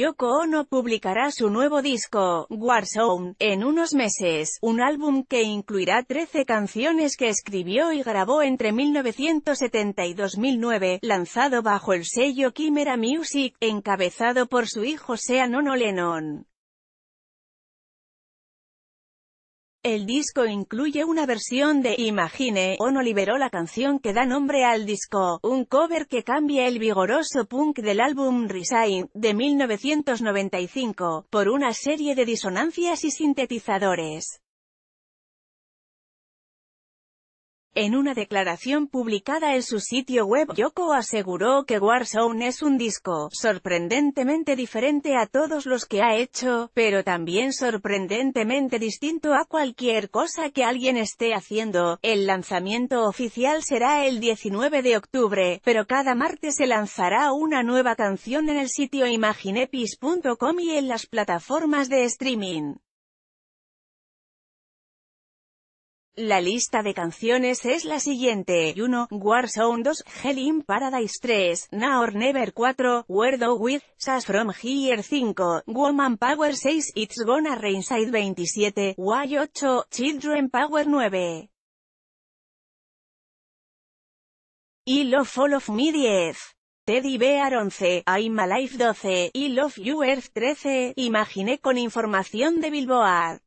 Yoko Ono publicará su nuevo disco, Warzone, en unos meses, un álbum que incluirá 13 canciones que escribió y grabó entre 1970 y 2009, lanzado bajo el sello Chimera Music, encabezado por su hijo Sean Ono Lennon. El disco incluye una versión de Imagine Ono liberó la canción que da nombre al disco, un cover que cambia el vigoroso punk del álbum Resign, de 1995, por una serie de disonancias y sintetizadores. En una declaración publicada en su sitio web, Yoko aseguró que Warzone es un disco sorprendentemente diferente a todos los que ha hecho, pero también sorprendentemente distinto a cualquier cosa que alguien esté haciendo. El lanzamiento oficial será el 19 de octubre, pero cada martes se lanzará una nueva canción en el sitio imaginepis.com y en las plataformas de streaming. La lista de canciones es la siguiente. 1. Warzone 2. Hell in Paradise 3. Now or Never 4. Where Do With, Sass From Here 5. Woman Power 6. It's Gonna Rainside 27. y 8. Children Power 9. Y Love All of Me 10. Teddy Bear 11, I'm Alive 12, I Love You Earth 13, imaginé con información de Billboard.